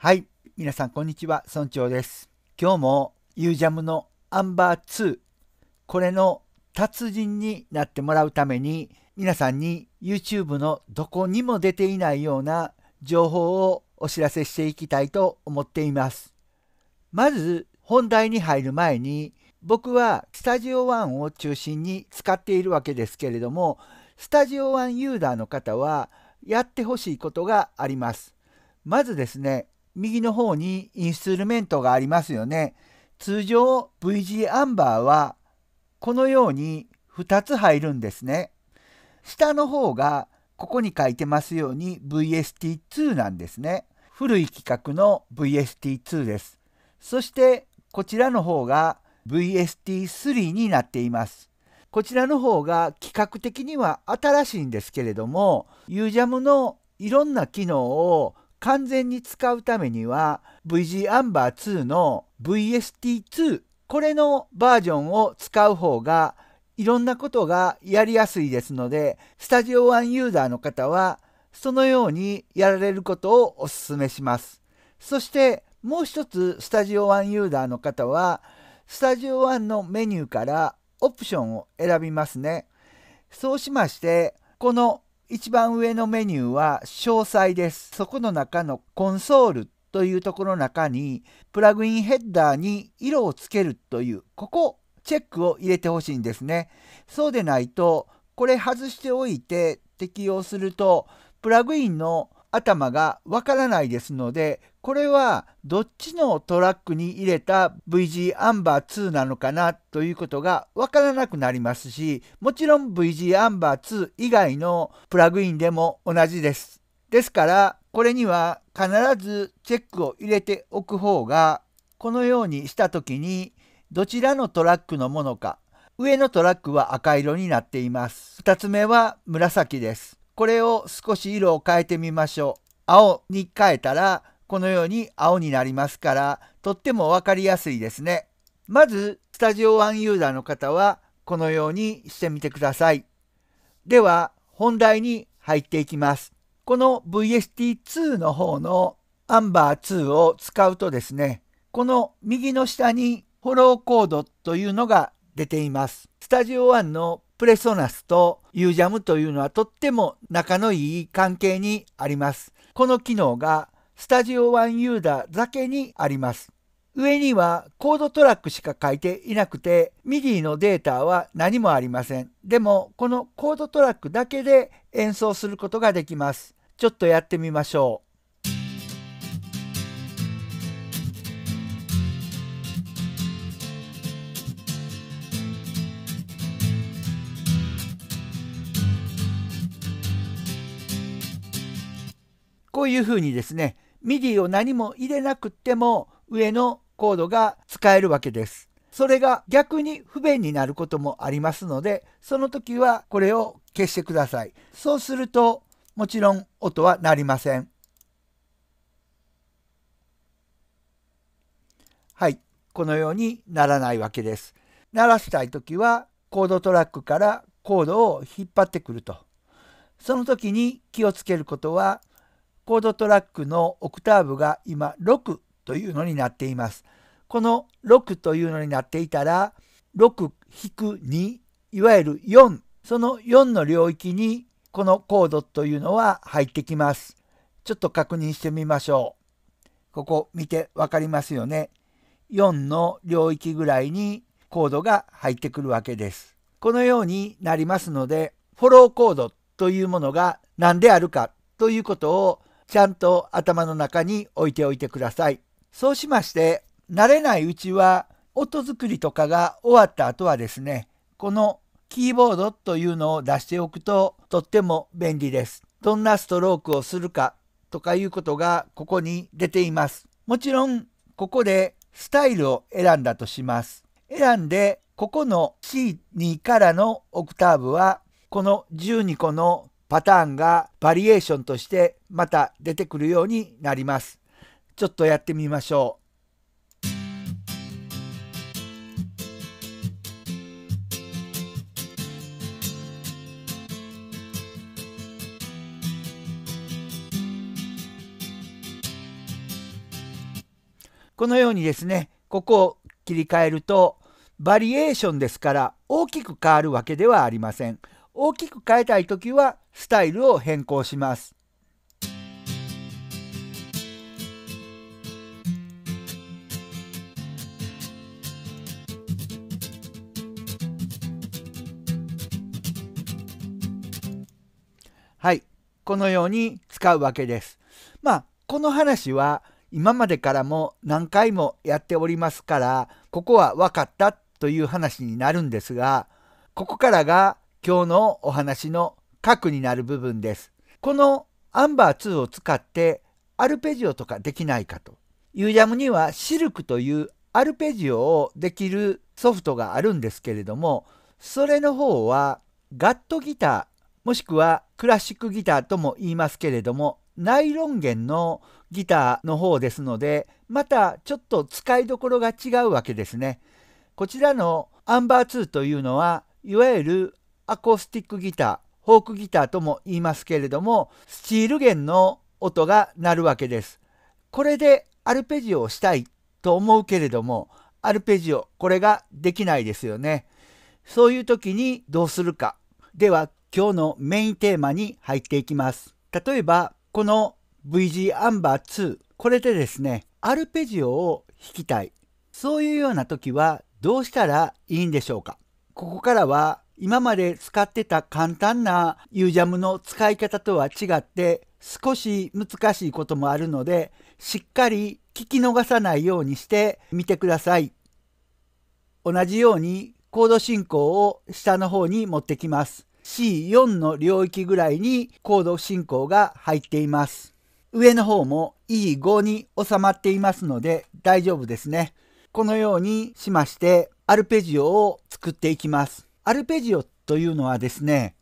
はい、皆さんこんにちは、村長です。今日もユージャムのアンバー2、これの達人になってもらうために、皆さんに YouTube のどこにも出ていないような情報をお知らせしていきたいと思っています。まず、本題に入る前に、僕はスタジオワンを中心に使っているわけですけれども、スタジオワンユーザーの方はやってほしいことがあります。まずですね、右の方にインストゥルメントがありますよね。通常 VG アンバーはこのように2つ入るんですね。下の方がここに書いてますように VST2 なんですね。古い規格の VST2 です。そしてこちらの方が VST3 になっています。こちらの方が規格的には新しいんですけれども UJAM のいろんな機能を完全に使うためには VG アンバー2の VST2 これのバージョンを使う方がいろんなことがやりやすいですのでスタジオワンユーザーの方はそのようにやられることをお勧めします。そしてもう一つスタジオワンユーザーの方はスタジオ1のメニューからオプションを選びますね。そうしましてこの一番上のメニューは詳細です。そこの中のコンソールというところの中にプラグインヘッダーに色をつけるというここチェックを入れてほしいんですね。そうでないとこれ外しておいて適用するとプラグインの頭がわからないですので、これはどっちのトラックに入れた VG アンバー2なのかなということがわからなくなりますし、もちろん VG アンバー2以外のプラグインでも同じです。ですから、これには必ずチェックを入れておく方が、このようにした時にどちらのトラックのものか、上のトラックは赤色になっています。2つ目は紫です。これを少し色を変えてみましょう。青に変えたらこのように青になりますからとっても分かりやすいですね。まずスタジオワンユーザーの方はこのようにしてみてください。では本題に入っていきます。この VST2 の方のアンバー2を使うとですね、この右の下にフォローコードというのが出ています。スタジオ1のプレソナスとユージャムというのはとっても仲のいい関係にあります。この機能がスタジオンユーダーだけにあります。上にはコードトラックしか書いていなくて MIDI のデータは何もありません。でもこのコードトラックだけで演奏することができます。ちょっとやってみましょう。こういうふうにですね MIDI を何も入れなくても上のコードが使えるわけです。それが逆に不便になることもありますのでその時はこれを消してください。そうするともちろん音は鳴りません。はい、このようにならないわけです。鳴らしたい時はコードトラックからコードを引っ張ってくると。その時に気をつけることはコードトラックのオクターブが今6というのになっています。この6というのになっていたら6-2いわゆる4その4の領域にこのコードというのは入ってきます。ちょっと確認してみましょう。ここ見て分かりますよね。4の領域ぐらいにコードが入ってくるわけです。このようになりますので、フォローコードというものが何であるかということをちゃんと頭の中に置いておいてください。そうしまして、慣れないうちは、音作りとかが終わった後はですね、このキーボードというのを出しておくととっても便利です。どんなストロークをするかとかいうことがここに出ています。もちろん、ここでスタイルを選んだとします。選んで、ここの C2 からのオクターブは、この12個のパターンがバリエーションとしてまた出てくるようになります。ちょっとやってみましょう。このようにですね、ここを切り替えると、バリエーションですから大きく変わるわけではありません。大きく変えたい時はスタイルを変更します。はい、このように使うわけです。まあこの話は今までからも何回もやっておりますからここは分かったという話になるんですがここからが今日のお話の核になる部分です。このアンバー2を使ってアルペジオとかできないかと。ユージャムにはシルクというアルペジオをできるソフトがあるんですけれども、それの方はガットギターもしくはクラシックギターとも言いますけれども、ナイロン弦のギターの方ですので、またちょっと使いどころが違うわけですね。こちらのアンバー2というのは、いわゆるアコースティックギター、フォークギターとも言いますけれども、スチール弦の音が鳴るわけです。これでアルペジオをしたいと思うけれども、アルペジオ、これができないですよね。そういう時にどうするか。では、今日のメインテーマに入っていきます。例えば、この VG アンバー2、これでですね、アルペジオを弾きたい。そういうような時はどうしたらいいんでしょうか。ここからは今まで使ってた簡単なユージャムの使い方とは違って少し難しいこともあるのでしっかり聞き逃さないようにしてみてください。同じようにコード進行を下の方に持ってきます。C4 の領域ぐらいにコード進行が入っています。上の方も E5 に収まっていますので大丈夫ですね。このようにしましてアルペジオを作っていきます。アルペジオというのはですね、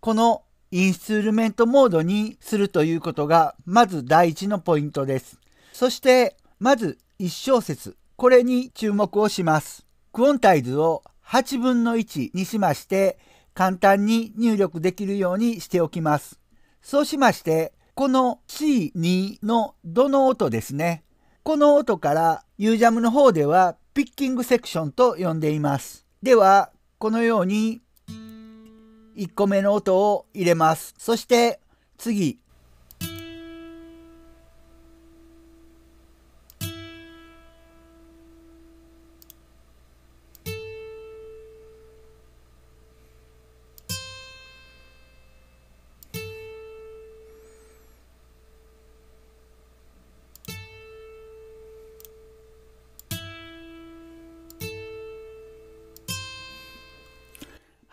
このインストゥルメントモードにするということが、まず第一のポイントです。そして、まず1小節、これに注目をします。クオンタイズを8分の1にしまして、簡単に入力できるようにしておきます。そうしまして、この C2 のどの音ですね。この音から UJAM の方ではピッキングセクションと呼んでいます。では、このように1個目の音を入れます。そして次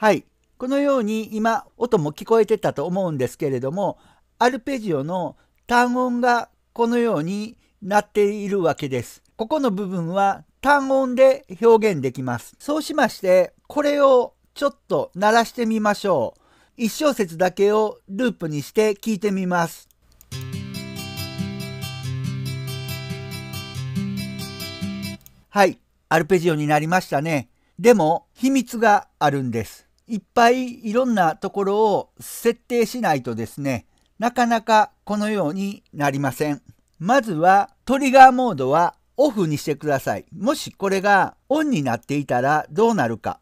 はい。このように今音も聞こえてたと思うんですけれども、アルペジオの単音がこのようになっているわけです。ここの部分は単音で表現できます。そうしまして、これをちょっと鳴らしてみましょう。1小節だけをループにして聞いてみます。はい、アルペジオになりましたね。でも秘密があるんです。いっぱいいろんなところを設定しないとですね、なかなかこのようになりません。まずはトリガーモードはオフにしてください。もしこれがオンになっていたらどうなるか。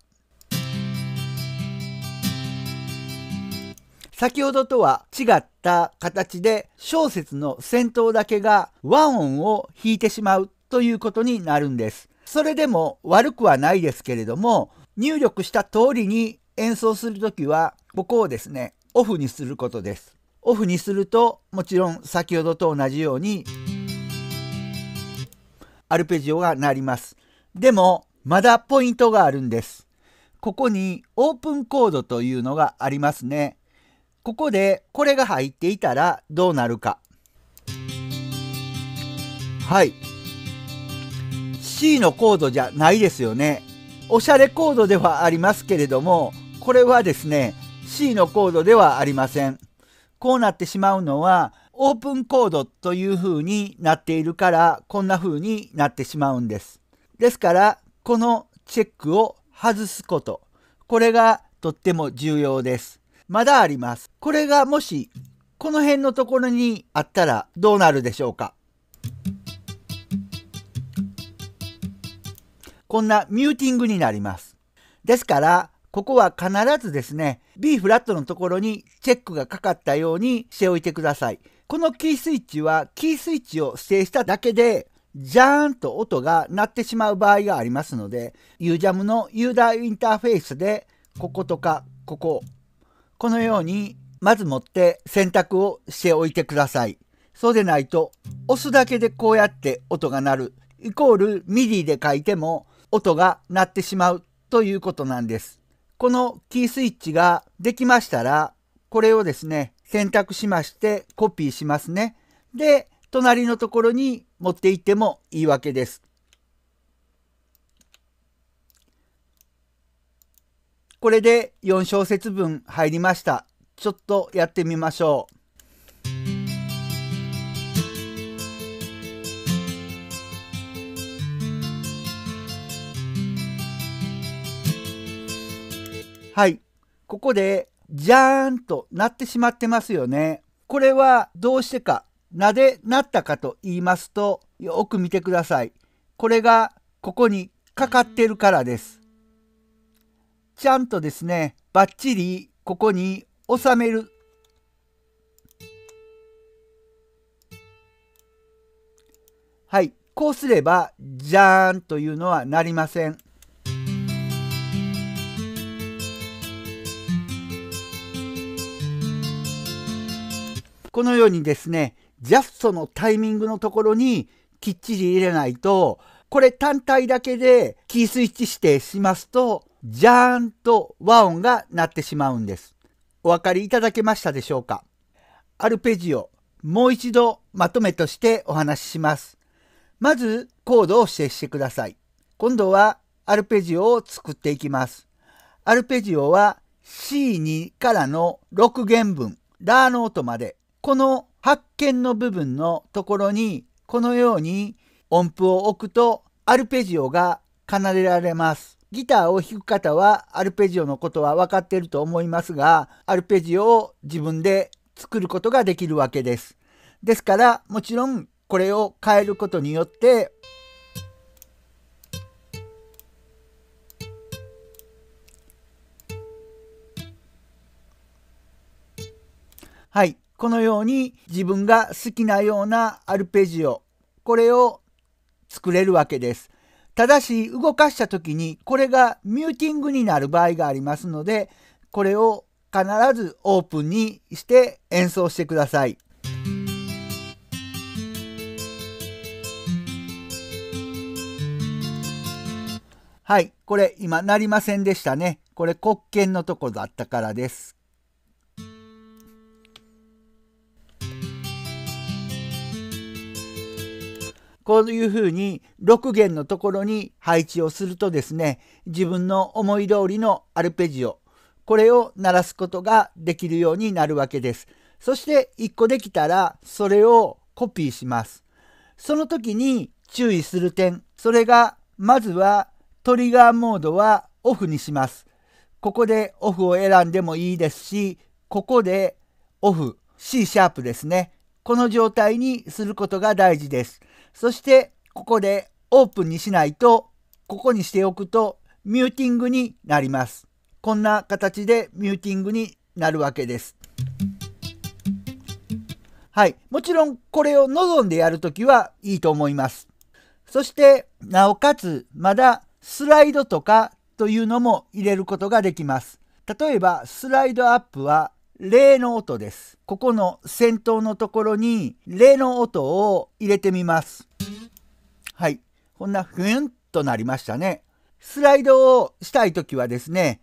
先ほどとは違った形で小説の先頭だけが和音を弾いてしまうということになるんです。それでも悪くはないですけれども入力した通りに演奏する時はここをですねオフにすることですオフにするともちろん先ほどと同じようにアルペジオが鳴りますでもまだポイントがあるんですここにオープンコードというのがありますねここでこれが入っていたらどうなるかはい C のコードじゃないですよねおしゃれコードではありますけれどもこれはですね、C のコードではありません。こうなってしまうのは、オープンコードという風になっているから、こんな風になってしまうんです。ですから、このチェックを外すこと。これがとっても重要です。まだあります。これがもし、この辺のところにあったらどうなるでしょうかこんなミューティングになります。ですから、ここは必ずですね、B フラットのところにチェックがかかったようにしておいてください。このキースイッチはキースイッチを指定しただけで、ジャーンと音が鳴ってしまう場合がありますので、UJAM のユーザーインターフェースで、こことかここ、このように、まず持って選択をしておいてください。そうでないと、押すだけでこうやって音が鳴る、イコール MIDI で書いても音が鳴ってしまうということなんです。このキースイッチができましたら、これをですね、選択しましてコピーしますね。で、隣のところに持っていってもいいわけです。これで4小節分入りました。ちょっとやってみましょう。はい。ここで、じゃーんとなってしまってますよね。これはどうしてか、なでなったかと言いますと、よく見てください。これが、ここにかかってるからです。ちゃんとですね、ばっちりここに収める。はい。こうすれば、じゃーんというのはなりません。このようにですね、ジャストのタイミングのところにきっちり入れないと、これ単体だけでキースイッチ指定しますと、ジャーンと和音が鳴ってしまうんです。お分かりいただけましたでしょうかアルペジオ、もう一度まとめとしてお話しします。まずコードを指定してください。今度はアルペジオを作っていきます。アルペジオは C2 からの6弦分、ラーノートまでこの発見の部分のところにこのように音符を置くとアルペジオが奏でられます。ギターを弾く方はアルペジオのことは分かっていると思いますが、アルペジオを自分で作ることができるわけです。ですから、もちろんこれを変えることによって、はい、このように自分が好きなようなアルペジオ、これを作れるわけです。ただし動かした時にこれがミューティングになる場合がありますのでこれを必ずオープンにして演奏してください。はい、これ今なりませんでしたね。これ黒鍵のとこだったからです。こういうふうに6弦のところに配置をするとですね、自分の思い通りのアルペジオ、これを鳴らすことができるようになるわけです。そして1個できたらそれをコピーします。その時に注意する点、それがまずはトリガーモードはオフにします。ここでオフを選んでもいいですし、ここでオフ、C シャープですね。この状態にすることが大事です。そしてここでオープンにしないとここにしておくとミューティングになります。こんな形でミューティングになるわけです。はい。もちろんこれを望んでやるときはいいと思います。そして、なおかつまだスライドとかというのも入れることができます。例えばスライドアップは例の音です。ここの先頭のところに例の音を入れてみます。はい。こんなふんとなりましたね。スライドをしたい時はですね、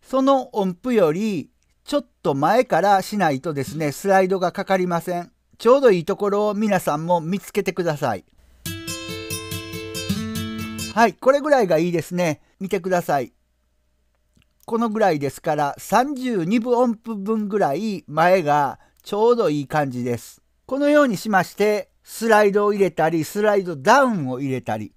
その音符よりちょっと前からしないとですね、スライドがかかりません。ちょうどいいところを皆さんも見つけてください。はい、これぐらいがいいですね。見てください。このぐらいですから32分音符分ぐらい前がちょうどいい感じです。このようにしましてスライドを入れたりスライドダウンを入れたり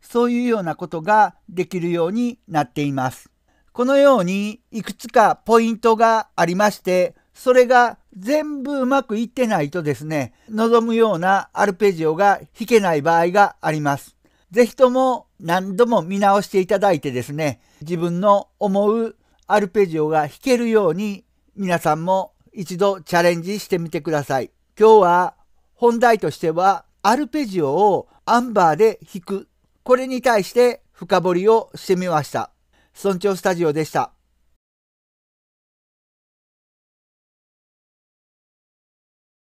そういうようなことができるようになっています。このようにいくつかポイントがありましてそれが全部うまくいってないとですね望むようなアルペジオが弾けない場合があります。是非とも何度も見直していただいてですね、自分の思うアルペジオが弾けるように皆さんも一度チャレンジしてみてください。今日は本題としてはアルペジオをアンバーで弾く。これに対して深掘りをしてみました。村長スタジオでした。